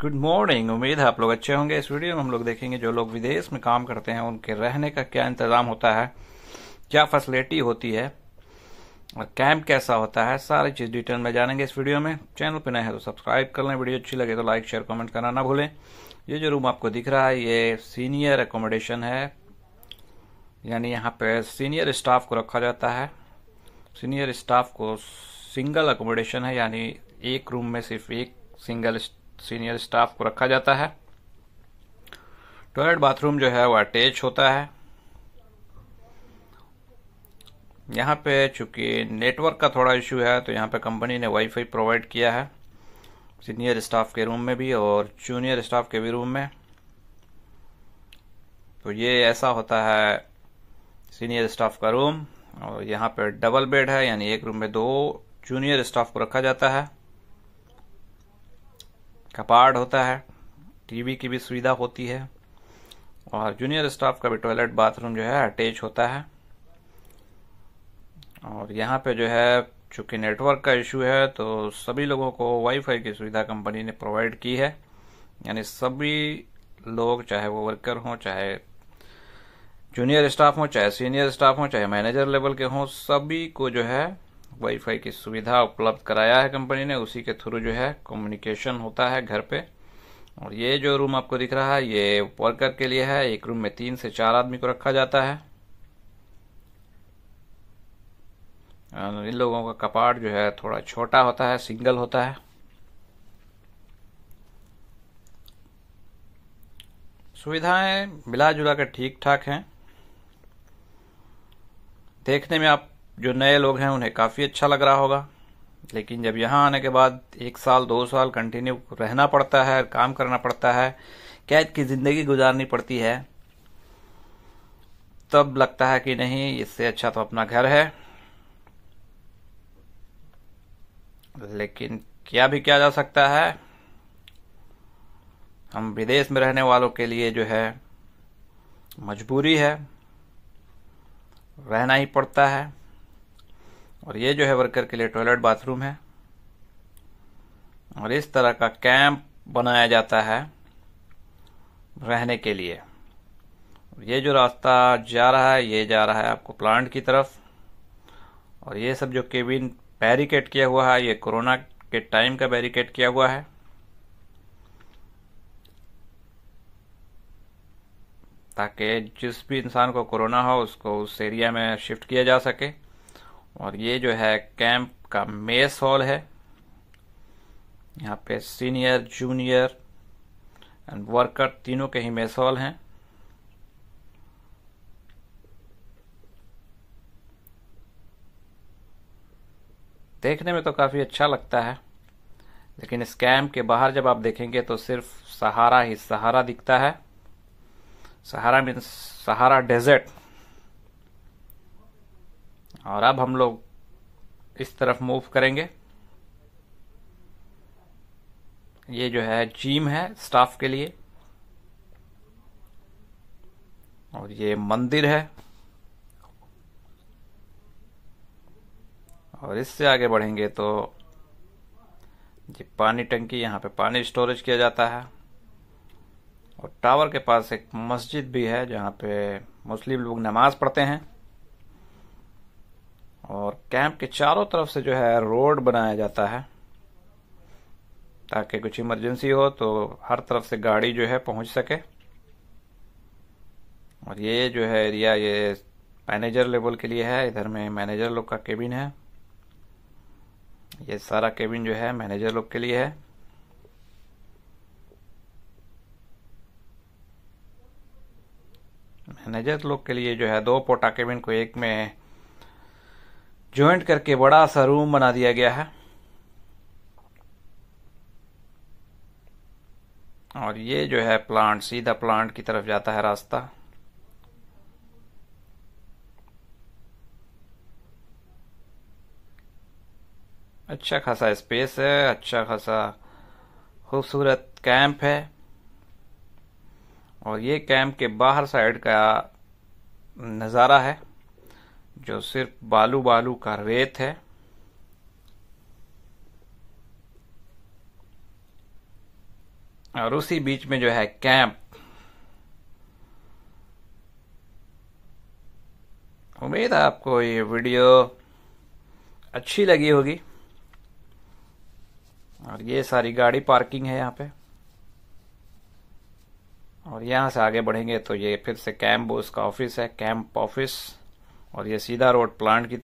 good morning उम्मीद है आप लोग अच्छे होंगे इस वीडियो में हम लोग देखेंगे जो लोग विदेश में काम करते हैं उनके रहने का क्या इंतज़ाम होता है क्या फैसिलिटी होती है और कैंप कैसा होता है सारी चीज़ डिटेल में जानेंगे इस वीडियो में चैनल पर नए हैं तो सब्सक्राइब कर लें वीडियो अच्छी लगे तो लाइक शेयर कमेंट करना ना भूलें ये जो रूम आपको दिख रहा है ये सीनियर एकोमोडेशन है यानी यहाँ पे सीनियर स्टाफ को रखा जाता है सीनियर स्टाफ को सिंगल एकोमोडेशन है यानी एक रूम में सिर्फ एक सिंगल सीनियर स्टाफ को रखा जाता है टॉयलेट बाथरूम जो है वो अटैच होता है यहाँ पे चूंकि नेटवर्क का थोड़ा इशू है तो यहाँ पे कंपनी ने वाईफाई प्रोवाइड किया है सीनियर स्टाफ के रूम में भी और जूनियर स्टाफ के भी रूम में तो ये ऐसा होता है सीनियर स्टाफ का रूम और यहाँ पे डबल बेड है यानी एक रूम में दो जूनियर स्टाफ को रखा जाता है कपार्ड होता है टीवी की भी सुविधा होती है और जूनियर स्टाफ का भी टॉयलेट बाथरूम जो है अटैच होता है और यहाँ पे जो है चूंकि नेटवर्क का इशू है तो सभी लोगों को वाईफाई की सुविधा कंपनी ने प्रोवाइड की है यानी सभी लोग चाहे वो वर्कर हों चाहे जूनियर स्टाफ हों चाहे सीनियर स्टाफ हों चाहे मैनेजर लेवल के हों सभी को जो है वाईफाई की सुविधा उपलब्ध कराया है कंपनी ने उसी के थ्रू जो है कम्युनिकेशन होता है घर पे और ये जो रूम आपको दिख रहा है ये वर्कर के लिए है एक रूम में तीन से चार आदमी को रखा जाता है इन लोगों का कपाट जो है थोड़ा छोटा होता है सिंगल होता है सुविधाएं मिला जुला कर ठीक ठाक हैं देखने में आप जो नए लोग हैं उन्हें काफ़ी अच्छा लग रहा होगा लेकिन जब यहाँ आने के बाद एक साल दो साल कंटिन्यू रहना पड़ता है काम करना पड़ता है कैद की ज़िंदगी गुजारनी पड़ती है तब लगता है कि नहीं इससे अच्छा तो अपना घर है लेकिन क्या भी किया जा सकता है हम विदेश में रहने वालों के लिए जो है मजबूरी है रहना ही पड़ता है और ये जो है वर्कर के लिए टॉयलेट बाथरूम है और इस तरह का कैंप बनाया जाता है रहने के लिए ये जो रास्ता जा रहा है ये जा रहा है आपको प्लांट की तरफ और ये सब जो केबिन बैरिकेड किया हुआ है ये कोरोना के टाइम का बैरिकेड किया हुआ है ताकि जिस भी इंसान को कोरोना हो उसको उस एरिया में शिफ्ट किया जा सके और ये जो है कैंप का मेस हॉल है यहाँ पे सीनियर जूनियर एंड वर्कर तीनों के ही मेस हॉल हैं देखने में तो काफ़ी अच्छा लगता है लेकिन इस कैंप के बाहर जब आप देखेंगे तो सिर्फ सहारा ही सहारा दिखता है सहारा मीन्स सहारा डेजर्ट और अब हम लोग इस तरफ मूव करेंगे ये जो है जिम है स्टाफ के लिए और ये मंदिर है और इससे आगे बढ़ेंगे तो ये पानी टंकी यहाँ पे पानी स्टोरेज किया जाता है और टावर के पास एक मस्जिद भी है जहाँ पे मुस्लिम लोग नमाज पढ़ते हैं और कैंप के चारों तरफ से जो है रोड बनाया जाता है ताकि कुछ इमरजेंसी हो तो हर तरफ से गाड़ी जो है पहुंच सके और ये जो है एरिया ये मैनेजर लेवल के लिए है इधर में मैनेजर लोग का केबिन है ये सारा केबिन जो है मैनेजर लोग के लिए है मैनेजर लोग के लिए जो है दो पोटा केबिन को एक में ज्वाइंट करके बड़ा सा रूम बना दिया गया है और ये जो है प्लांट सीधा प्लांट की तरफ जाता है रास्ता अच्छा खासा स्पेस है अच्छा खासा खूबसूरत कैंप है और ये कैंप के बाहर साइड का नज़ारा है जो सिर्फ बालू बालू का रेत है और उसी बीच में जो है कैंप उम्मीद है आपको ये वीडियो अच्छी लगी होगी और ये सारी गाड़ी पार्किंग है यहाँ पे और यहाँ से आगे बढ़ेंगे तो ये फिर से कैम्प उसका ऑफिस है कैंप ऑफिस और ये सीधा रोड प्लांट की